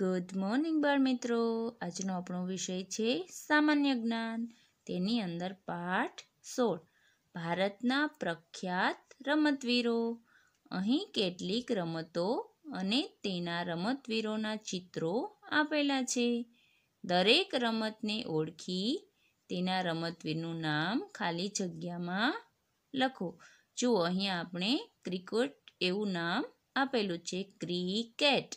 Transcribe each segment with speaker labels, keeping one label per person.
Speaker 1: good morning બાળ મિત્રો આજનો આપણો વિષય છે સામાન્ય જ્ઞાન તેની અંદર પાઠ સોળ ભારતના પ્રખ્યાત રમતવીરો અહીં કેટલીક રમતો અને તેના રમતવીરોના ચિત્રો આપેલા છે દરેક રમતને ઓળખી તેના રમતવીરનું નામ ખાલી જગ્યામાં લખો જો અહીં આપણે ક્રિકેટ એવું નામ આપેલું છે ક્રિકેટ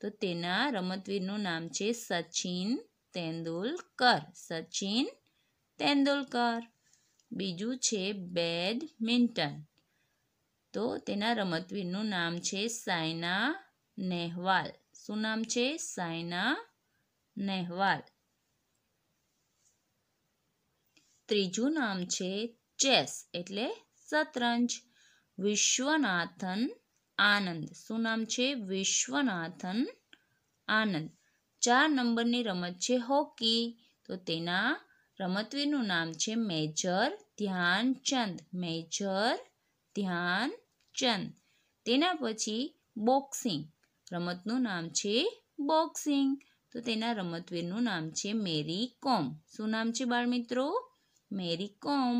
Speaker 1: તો તેના રમતવીરનું નામ છે સચિન તેંડુલકર સચિન તેંડુલકર બીજું છે બેડમિન્ટન તો તેના રમતવીરનું નામ છે સાયના નેહવાલ શું નામ છે સાયના નેહવાલ ત્રીજું નામ છે ચેસ એટલે શતરંજ વિશ્વનાથન આનંદ શું નામ છે વિશ્વનાથન આનંદ ચાર નંબરની રમત છે હોકી તો તેના રમતવીરનું નામ છે મેજર ધ્યાનચંદ મેજર ધ્યાનચંદ તેના પછી બોક્સિંગ રમતનું નામ છે બોક્સિંગ તો તેના રમતવીરનું નામ છે મેરી કોમ શું નામ છે બાળમિત્રો મેરી કોમ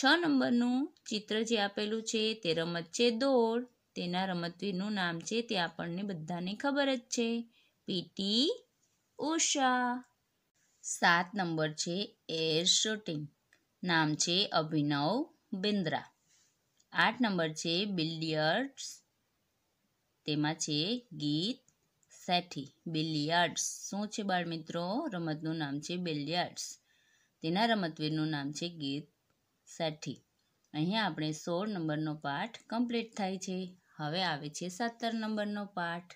Speaker 1: છ નંબરનું ચિત્ર જે આપેલું છે તે રમત છે દોડ તેના રમતવીરનું નામ છે તે આપણને બધાને ખબર જ છે પીટી ઉષા સાત નંબર છે એર શૂટિંગ નામ છે અભિનવ બિન્દ્રા આઠ નંબર છે બિલિયર્ડ્સ તેમાં છે ગીત સેઠી બિલિયાર્ડ્સ શું છે બાળમિત્રો રમતનું નામ છે બિલિયાર્ડ્સ તેના રમતવીરનું નામ છે ગીત साठी અહીંયા આપણે સોળ નંબરનો પાઠ કમ્પ્લીટ થાય છે હવે આવે છે સત્તર નંબરનો પાઠ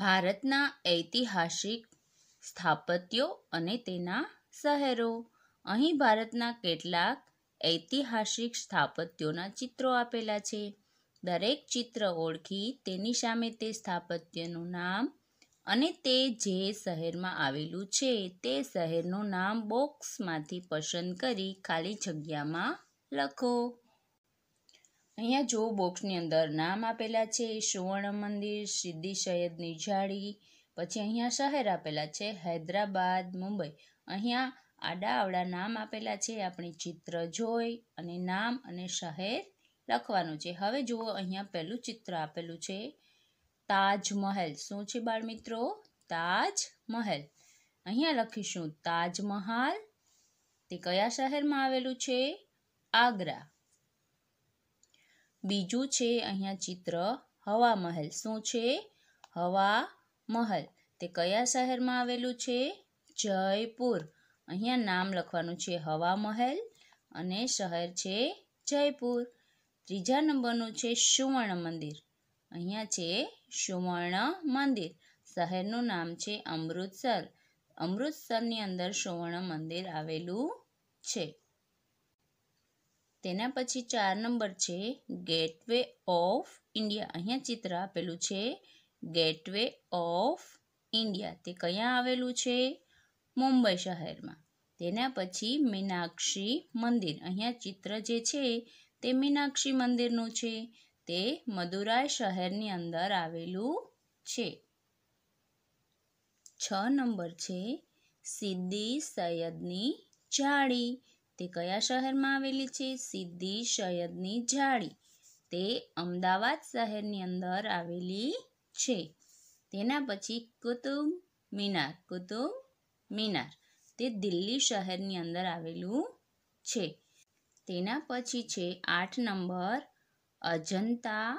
Speaker 1: ભારતના ઐતિહાસિક સ્થાપત્યો અને તેના શહેરો અહીં ભારતના કેટલાક ઐતિહાસિક સ્થાપત્યોના ચિત્રો આપેલા છે દરેક ચિત્ર ઓળખી તેની સામે તે સ્થાપત્યનું નામ અને તે જે શહેરમાં આવેલું છે તે શહેરનું નામ બોક્સમાંથી પસંદ કરી ખાલી જગ્યામાં લખો અહીંયા જો બોક્સની અંદર નામ આપેલા છે સુવર્ણ મંદિર સિદ્ધિ સૈયદની જાળી પછી અહીંયા શહેર આપેલા છે હૈદરાબાદ મુંબઈ અહીંયા આડા આવડા નામ આપેલા છે આપણે ચિત્ર જોઈ અને નામ અને શહેર લખવાનું છે હવે જુઓ અહીંયા પહેલું ચિત્ર આપેલું છે તાજમહેલ શું છે બાળ મિત્રો તાજમહેલ અહીંયા લખીશું તાજમહાલ તે કયા શહેરમાં આવેલું છે આગ્રા બીજું છે અહીંયા ચિત્ર હવા મહેલ શું છે હવા મહેલ તે કયા શહેરમાં આવેલું છે જયપુર અહીંયા નામ લખવાનું છે હવા મહેલ અને શહેર છે જયપુર ત્રીજા નંબરનું છે સુવર્ણ મંદિર અહીંયા છે સુવર્ણ મંદિર શહેરનું નામ છે અમૃતસર અમૃતસરની અંદર સુવર્ણ મંદિર આવેલું છે તેના પછી ચાર નંબર છે ગેટવે ઓફ ઇન્ડિયા અહીંયા ચિત્ર આપેલું છે ગેટવે ઓફ ઇન્ડિયા તે ક્યાં આવેલું છે મુંબઈ શહેરમાં તેના પછી મીનાક્ષી મંદિર અહીંયા ચિત્ર જે છે તે મીનાક્ષી મંદિરનું છે તે મદુરાઈ શહેરની અંદર આવેલું છે છ નંબર છે સિદ્ધિ સૈયદની જાળી તે કયા શહેરમાં આવેલી છે સિદ્ધિ સૈયદની જાળી તે અમદાવાદ શહેરની અંદર આવેલી છે તેના પછી કુતુબ મિનાર કુતુબ મિનાર તે દિલ્હી શહેરની અંદર આવેલું છે તેના પછી છે આઠ નંબર અજંતા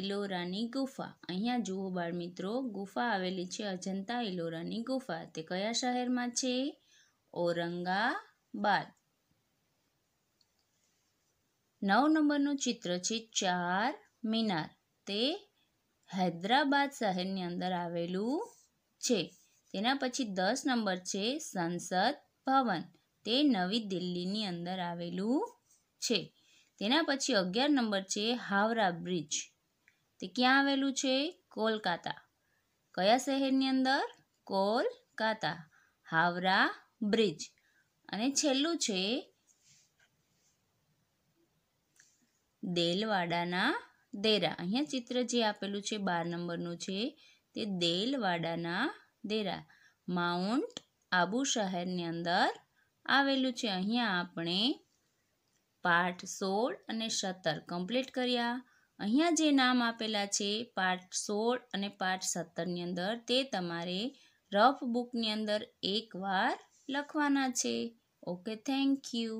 Speaker 1: ઇલોરાની ગુફા અહીંયા જુઓ બાળ મિત્રો ગુફા આવેલી છે અજંતા ઇલોરાની ગુફા તે કયા શહેરમાં છે ઔરંગાબાદ નવ નંબરનું ચિત્ર છે ચાર મિનાર તે હૈદરાબાદ શહેરની અંદર આવેલું છે તેના પછી દસ નંબર છે સંસદ ભવન તે નવી દિલ્હીની અંદર આવેલું છે તેના પછી અગિયાર નંબર છે હાવરા બ્રિજ તે ક્યાં આવેલું છે કોલકાતા કયા શહેરની અંદર કોલકાતા હાવરા બ્રિજ અને છેલ્લું છે દેલવાડાના દેરા અહીંયા ચિત્ર જે આપેલું છે બાર નંબરનું છે તે દેલવાડાના દેરા માઉન્ટ આબુ શહેરની અંદર આવેલું છે અહીંયા આપણે પાઠ સોળ અને સત્તર કમ્પ્લીટ કર્યા અહીંયા જે નામ આપેલા છે પાઠ સોળ અને પાઠ સત્તરની અંદર તે તમારે રફ બુકની અંદર એકવાર લખવાના છે ઓકે થેન્ક યુ